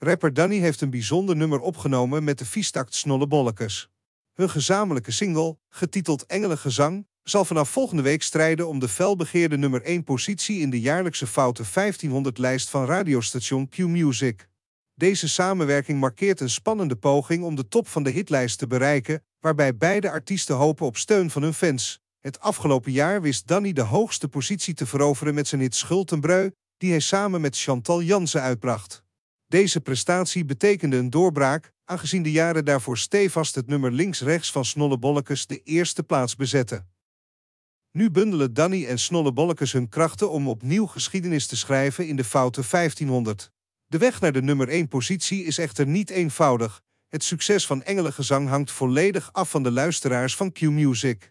Rapper Danny heeft een bijzonder nummer opgenomen met de Viestakt Snollebollekes. Hun gezamenlijke single, getiteld Engelengezang, zal vanaf volgende week strijden om de felbegeerde nummer 1 positie in de jaarlijkse Foute 1500-lijst van radiostation Q-Music. Deze samenwerking markeert een spannende poging om de top van de hitlijst te bereiken, waarbij beide artiesten hopen op steun van hun fans. Het afgelopen jaar wist Danny de hoogste positie te veroveren met zijn hit Breu, die hij samen met Chantal Jansen uitbracht. Deze prestatie betekende een doorbraak, aangezien de jaren daarvoor stevast het nummer links-rechts van Snollebollekes de eerste plaats bezette. Nu bundelen Danny en Snollebollekes hun krachten om opnieuw geschiedenis te schrijven in de foute 1500. De weg naar de nummer 1 positie is echter niet eenvoudig. Het succes van Engelengezang hangt volledig af van de luisteraars van Q-Music.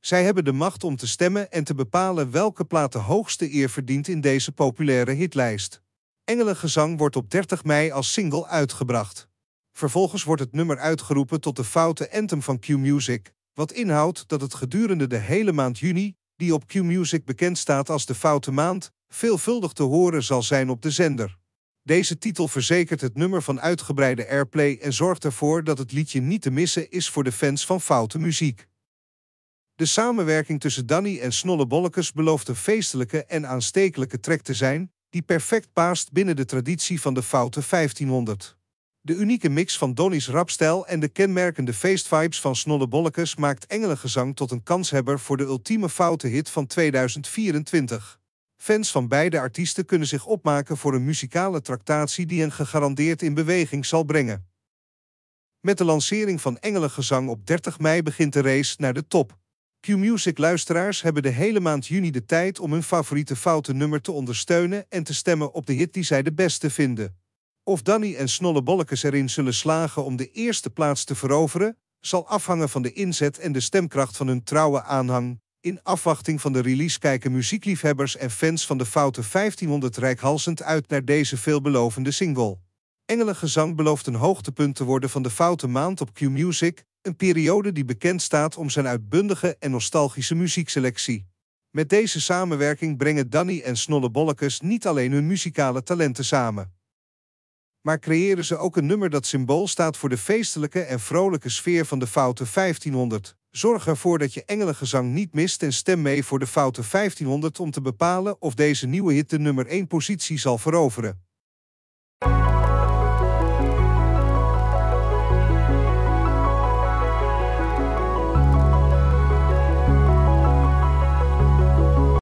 Zij hebben de macht om te stemmen en te bepalen welke plaat de hoogste eer verdient in deze populaire hitlijst. Engelengezang wordt op 30 mei als single uitgebracht. Vervolgens wordt het nummer uitgeroepen tot de foute anthem van Q-Music, wat inhoudt dat het gedurende de hele maand juni, die op Q-Music bekend staat als de foute maand, veelvuldig te horen zal zijn op de zender. Deze titel verzekert het nummer van uitgebreide airplay en zorgt ervoor dat het liedje niet te missen is voor de fans van foute muziek. De samenwerking tussen Danny en Snolle belooft een feestelijke en aanstekelijke trek te zijn, die perfect paast binnen de traditie van de foute 1500. De unieke mix van Donnie's rapstijl en de kenmerkende feestvibes van Snollebollekes maakt Engelengezang tot een kanshebber voor de ultieme foute hit van 2024. Fans van beide artiesten kunnen zich opmaken voor een muzikale tractatie die hen gegarandeerd in beweging zal brengen. Met de lancering van Engelengezang op 30 mei begint de race naar de top. Q-Music-luisteraars hebben de hele maand juni de tijd om hun favoriete foute nummer te ondersteunen en te stemmen op de hit die zij de beste vinden. Of Danny en Snollebollekes erin zullen slagen om de eerste plaats te veroveren, zal afhangen van de inzet en de stemkracht van hun trouwe aanhang. In afwachting van de release kijken muziekliefhebbers en fans van de Foute 1500 rijkhalsend uit naar deze veelbelovende single. Engelengezang belooft een hoogtepunt te worden van de foute maand op Q-Music, een periode die bekend staat om zijn uitbundige en nostalgische muziekselectie. Met deze samenwerking brengen Danny en Snolle niet alleen hun muzikale talenten samen. Maar creëren ze ook een nummer dat symbool staat voor de feestelijke en vrolijke sfeer van de Foute 1500. Zorg ervoor dat je engelengezang niet mist en stem mee voor de Foute 1500 om te bepalen of deze nieuwe hit de nummer 1 positie zal veroveren.